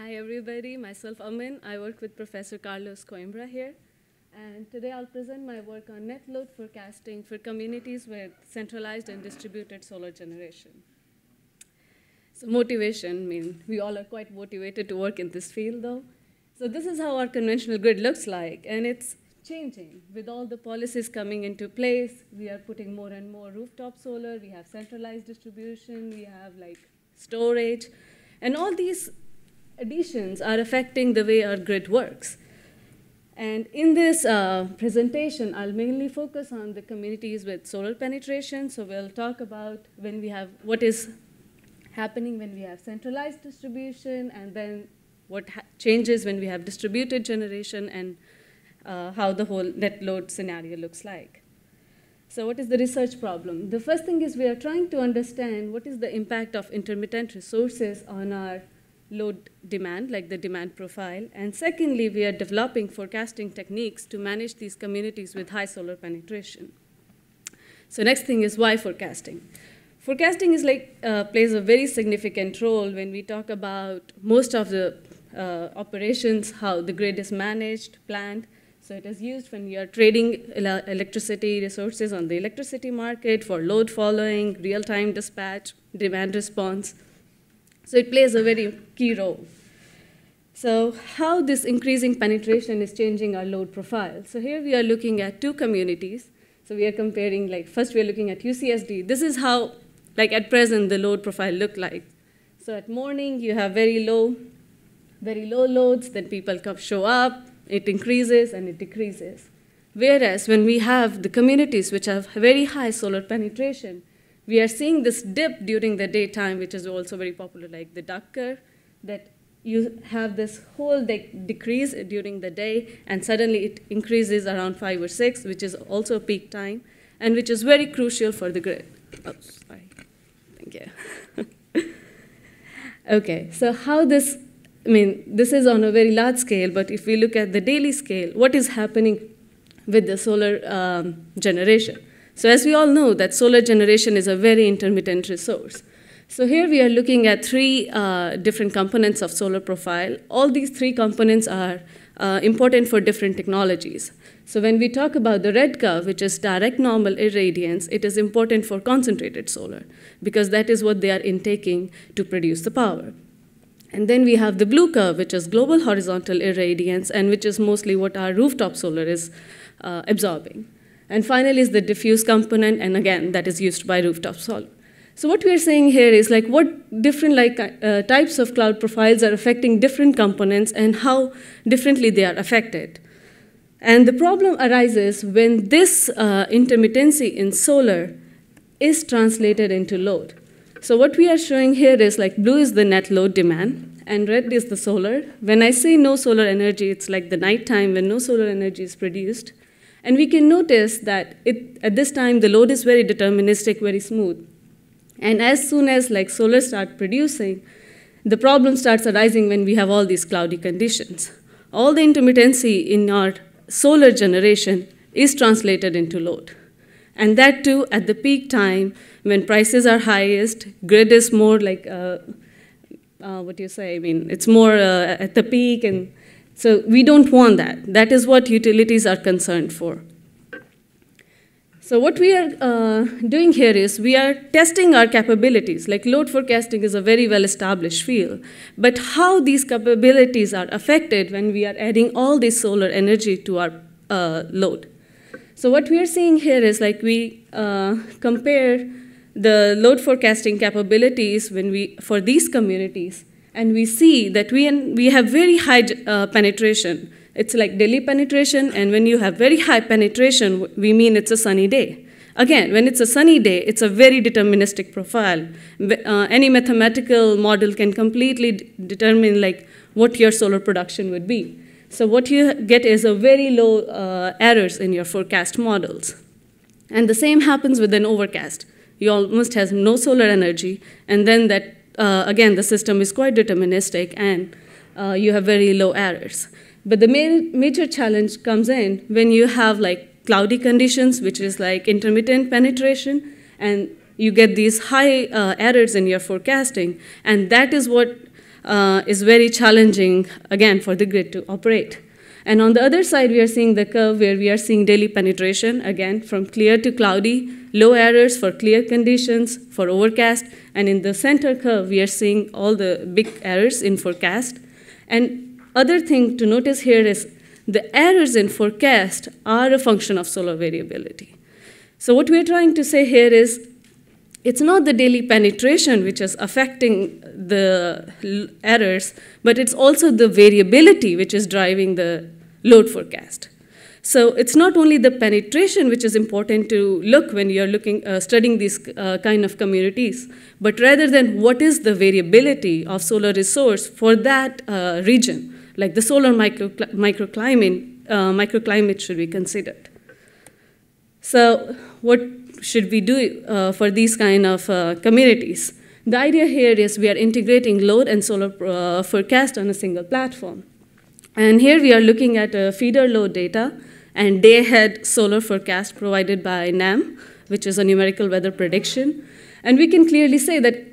Hi, everybody. Myself, Amin. I work with Professor Carlos Coimbra here. And today I'll present my work on net load forecasting for communities with centralized and distributed solar generation. So motivation, I mean, we all are quite motivated to work in this field, though. So this is how our conventional grid looks like, and it's changing. With all the policies coming into place, we are putting more and more rooftop solar, we have centralized distribution, we have like storage, and all these additions are affecting the way our grid works. And in this uh, presentation, I'll mainly focus on the communities with solar penetration. So we'll talk about when we have what is happening when we have centralized distribution, and then what changes when we have distributed generation, and uh, how the whole net load scenario looks like. So what is the research problem? The first thing is we are trying to understand what is the impact of intermittent resources on our load demand, like the demand profile. And secondly, we are developing forecasting techniques to manage these communities with high solar penetration. So next thing is why forecasting. Forecasting is like, uh, plays a very significant role when we talk about most of the uh, operations, how the grid is managed, planned. So it is used when you are trading electricity resources on the electricity market for load following, real-time dispatch, demand response. So it plays a very key role. So how this increasing penetration is changing our load profile. So here we are looking at two communities. So we are comparing, like, first we are looking at UCSD. This is how, like, at present, the load profile looked like. So at morning, you have very low, very low loads. Then people come, show up. It increases and it decreases. Whereas when we have the communities which have very high solar penetration, we are seeing this dip during the daytime, which is also very popular, like the duck curve, that you have this whole de decrease during the day, and suddenly it increases around 5 or 6, which is also peak time, and which is very crucial for the grid. Oh, sorry. Thank you. okay, so how this, I mean, this is on a very large scale, but if we look at the daily scale, what is happening with the solar um, generation? So as we all know that solar generation is a very intermittent resource. So here we are looking at three uh, different components of solar profile. All these three components are uh, important for different technologies. So when we talk about the red curve, which is direct normal irradiance, it is important for concentrated solar because that is what they are intaking to produce the power. And then we have the blue curve, which is global horizontal irradiance and which is mostly what our rooftop solar is uh, absorbing. And finally is the diffuse component, and again, that is used by Rooftop Solve. So what we are saying here is like what different like uh, types of cloud profiles are affecting different components and how differently they are affected. And the problem arises when this uh, intermittency in solar is translated into load. So what we are showing here is like blue is the net load demand and red is the solar. When I say no solar energy, it's like the night time when no solar energy is produced. And we can notice that it, at this time, the load is very deterministic, very smooth. And as soon as like solar start producing, the problem starts arising when we have all these cloudy conditions. All the intermittency in our solar generation is translated into load. And that too at the peak time when prices are highest, grid is more like, uh, uh, what do you say? I mean, it's more uh, at the peak and so we don't want that. That is what utilities are concerned for. So what we are uh, doing here is we are testing our capabilities. Like load forecasting is a very well-established field. But how these capabilities are affected when we are adding all this solar energy to our uh, load. So what we are seeing here is like we uh, compare the load forecasting capabilities when we, for these communities and we see that we, we have very high uh, penetration. It's like daily penetration, and when you have very high penetration, we mean it's a sunny day. Again, when it's a sunny day, it's a very deterministic profile. Uh, any mathematical model can completely determine like what your solar production would be. So what you get is a very low uh, errors in your forecast models. And the same happens with an overcast. You almost have no solar energy, and then that uh, again, the system is quite deterministic and uh, you have very low errors. But the major challenge comes in when you have like cloudy conditions, which is like intermittent penetration, and you get these high uh, errors in your forecasting. And that is what uh, is very challenging, again, for the grid to operate. And on the other side, we are seeing the curve where we are seeing daily penetration, again, from clear to cloudy, low errors for clear conditions, for overcast, and in the center curve, we are seeing all the big errors in forecast. And other thing to notice here is the errors in forecast are a function of solar variability. So what we're trying to say here is it's not the daily penetration which is affecting the errors, but it's also the variability which is driving the load forecast. So it's not only the penetration which is important to look when you're looking, uh, studying these uh, kind of communities, but rather than what is the variability of solar resource for that uh, region, like the solar micro microclimate, uh, microclimate should be considered. So what should we do uh, for these kind of uh, communities? The idea here is we are integrating load and solar forecast on a single platform. And here we are looking at uh, feeder load data and day ahead solar forecast provided by NAM, which is a numerical weather prediction. And we can clearly say that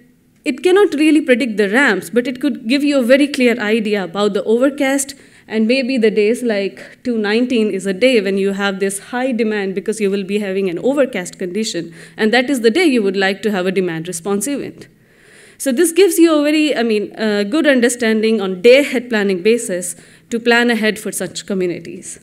it cannot really predict the ramps, but it could give you a very clear idea about the overcast and maybe the days like 219 is a day when you have this high demand because you will be having an overcast condition. And that is the day you would like to have a demand response event. So this gives you a very, I mean, a good understanding on day ahead planning basis to plan ahead for such communities.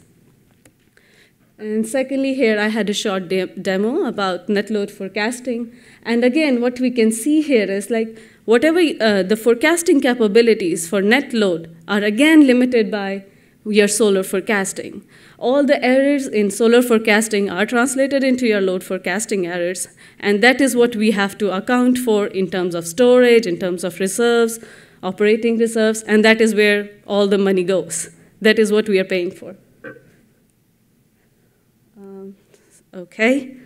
And secondly, here I had a short de demo about net load forecasting. And again, what we can see here is like whatever uh, the forecasting capabilities for net load are again limited by your solar forecasting. All the errors in solar forecasting are translated into your load forecasting errors, and that is what we have to account for in terms of storage, in terms of reserves, operating reserves, and that is where all the money goes. That is what we are paying for. Okay,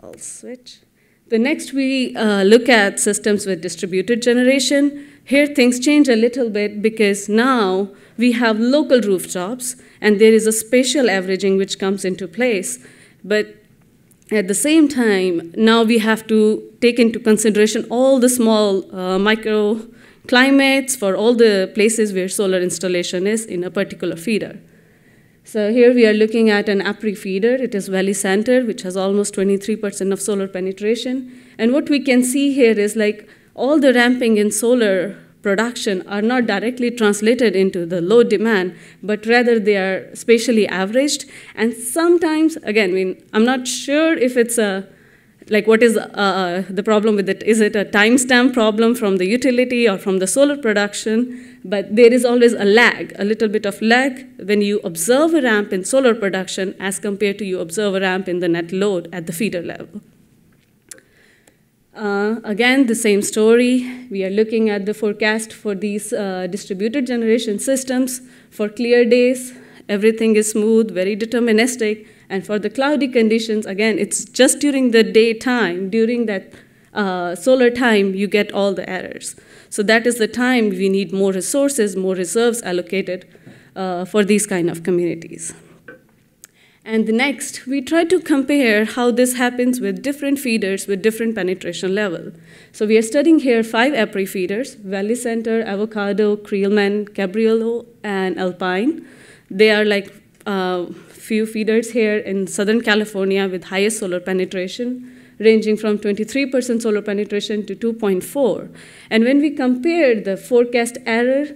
I'll switch. The next we uh, look at systems with distributed generation. Here things change a little bit because now we have local rooftops and there is a spatial averaging which comes into place. But at the same time, now we have to take into consideration all the small uh, microclimates for all the places where solar installation is in a particular feeder. So here we are looking at an APRI feeder. It is valley-centered, which has almost 23% of solar penetration. And what we can see here is like all the ramping in solar production are not directly translated into the low demand, but rather they are spatially averaged. And sometimes, again, I mean, I'm not sure if it's a like what is uh, uh, the problem with it? Is it a timestamp problem from the utility or from the solar production? But there is always a lag, a little bit of lag when you observe a ramp in solar production as compared to you observe a ramp in the net load at the feeder level. Uh, again, the same story. We are looking at the forecast for these uh, distributed generation systems for clear days. Everything is smooth, very deterministic. And for the cloudy conditions, again, it's just during the daytime, during that uh, solar time, you get all the errors. So that is the time we need more resources, more reserves allocated uh, for these kind of communities. And next, we try to compare how this happens with different feeders with different penetration level. So we are studying here five EPRI feeders, Valley Center, Avocado, Creelman, Cabriolo, and Alpine. They are like uh, few feeders here in Southern California with highest solar penetration, ranging from 23% solar penetration to 2.4. And when we compare the forecast error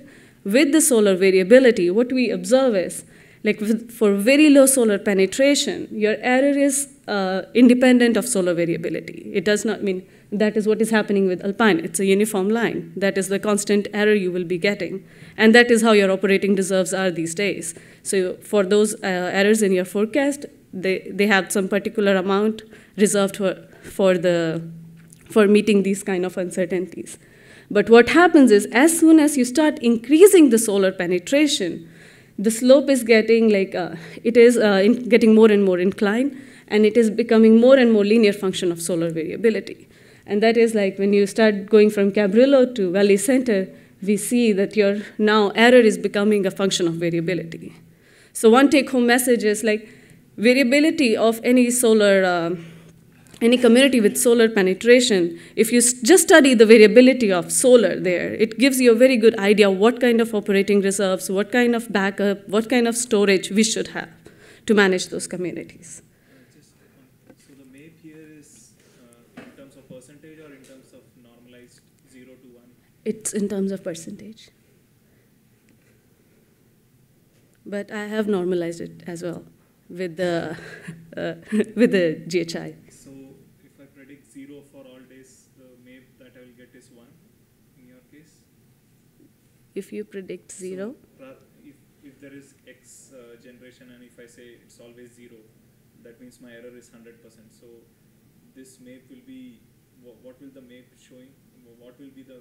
with the solar variability, what we observe is, like for very low solar penetration, your error is uh, independent of solar variability. It does not mean that is what is happening with alpine. It's a uniform line. That is the constant error you will be getting. And that is how your operating reserves are these days. So for those uh, errors in your forecast, they, they have some particular amount reserved for, for, the, for meeting these kind of uncertainties. But what happens is as soon as you start increasing the solar penetration, the slope is getting like, uh, it is uh, getting more and more inclined and it is becoming more and more linear function of solar variability. And that is like when you start going from Cabrillo to Valley Center, we see that your now error is becoming a function of variability. So one take-home message is like variability of any solar, uh, any community with solar penetration, if you just study the variability of solar there, it gives you a very good idea what kind of operating reserves, what kind of backup, what kind of storage we should have to manage those communities. it's in terms of percentage. But I have normalized it as well with the, uh, with the GHI. So if I predict zero for all days, the MAVE that I will get is one in your case? If you predict zero? So, if, if there is X uh, generation and if I say it's always zero, that means my error is 100%. So this MAVE will be, what will the MAVE showing? what will be the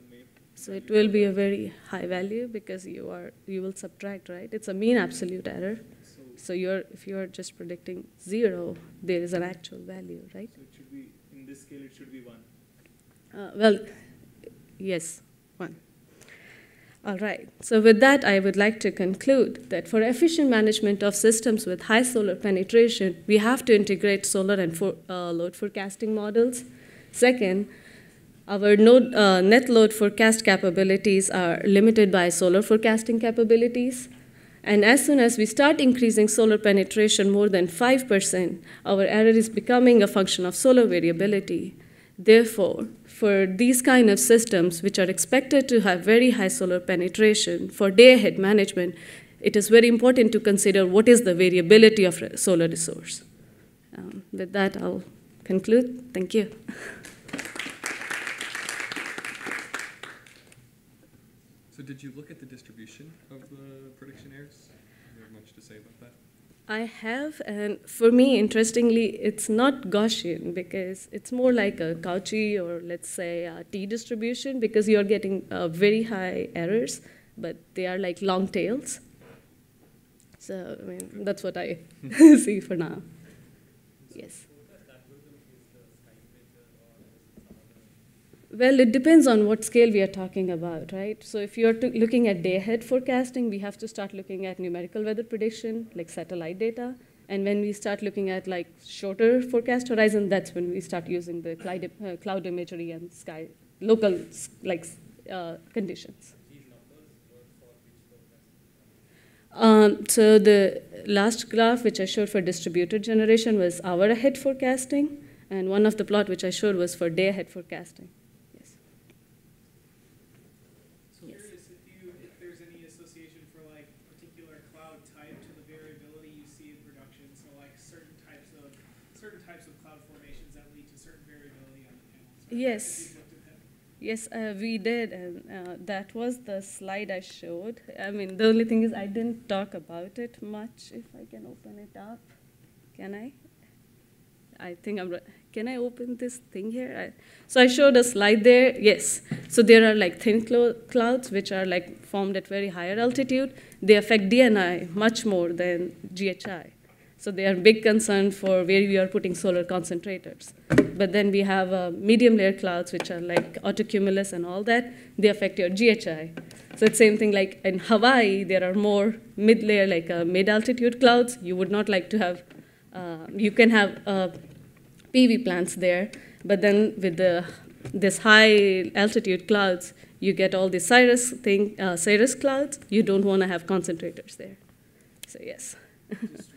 So it will be a very high value because you are you will subtract, right? It's a mean absolute error. So, so you're if you are just predicting zero, there is an actual value, right? So it should be in this scale, it should be one. Uh, well, yes, one. All right, so with that, I would like to conclude that for efficient management of systems with high solar penetration, we have to integrate solar and for, uh, load forecasting models. Second, our node, uh, net load forecast capabilities are limited by solar forecasting capabilities. And as soon as we start increasing solar penetration more than 5%, our error is becoming a function of solar variability. Therefore, for these kind of systems, which are expected to have very high solar penetration for day-ahead management, it is very important to consider what is the variability of solar resource. Um, with that, I'll conclude. Thank you. did you look at the distribution of the prediction errors? Do you have much to say about that? I have, and for me, interestingly, it's not Gaussian because it's more like a Cauchy or let's say a t distribution because you're getting uh, very high errors, but they are like long tails. So I mean, that's what I see for now. Yes. Well, it depends on what scale we are talking about, right? So if you're looking at day-ahead forecasting, we have to start looking at numerical weather prediction, like satellite data. And when we start looking at like shorter forecast horizon, that's when we start using the cloud, uh, cloud imagery and sky local like uh, conditions. Um, so the last graph which I showed for distributed generation was hour ahead forecasting, and one of the plot which I showed was for day ahead forecasting. Yes. Yes, uh, we did, and uh, that was the slide I showed. I mean, the only thing is I didn't talk about it much. If I can open it up, can I? I think I'm. Can I open this thing here? I, so I showed a slide there. Yes. So there are like thin clouds which are like formed at very higher altitude. They affect DNI much more than GHI. So they are big concern for where we are putting solar concentrators. But then we have uh, medium layer clouds, which are like autocumulus and all that. They affect your GHI. So it's same thing like in Hawaii, there are more mid-layer, like uh, mid-altitude clouds. You would not like to have, uh, you can have uh, PV plants there. But then with the this high altitude clouds, you get all the cirrus thing, uh, cirrus clouds. You don't want to have concentrators there. So yes.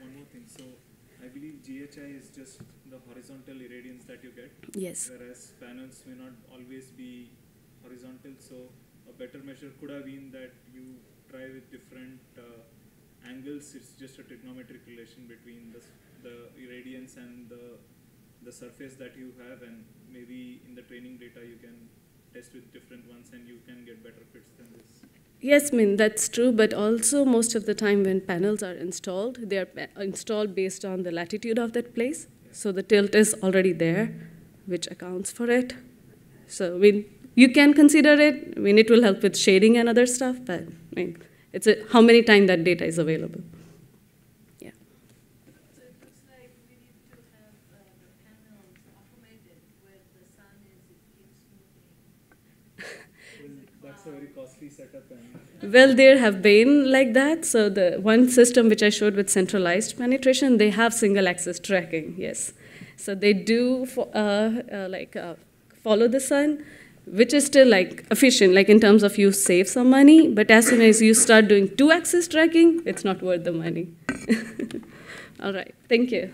GHI is just the horizontal irradiance that you get. Yes. Whereas panels may not always be horizontal, so a better measure could have been that you try with different uh, angles. It's just a trigonometric relation between the, the irradiance and the the surface that you have, and maybe in the training data you can test with different ones, and you can get better fits than this. Yes, Min, mean, that's true, but also most of the time when panels are installed, they are installed based on the latitude of that place. So the tilt is already there, which accounts for it. So I mean, you can consider it. I mean, it will help with shading and other stuff, but I mean, it's a, how many times that data is available. Well, there have been like that. So the one system which I showed with centralized penetration, they have single axis tracking, yes. So they do uh, uh, like uh, follow the sun, which is still like efficient, like in terms of you save some money, but as soon as you start doing two axis tracking, it's not worth the money. All right, thank you.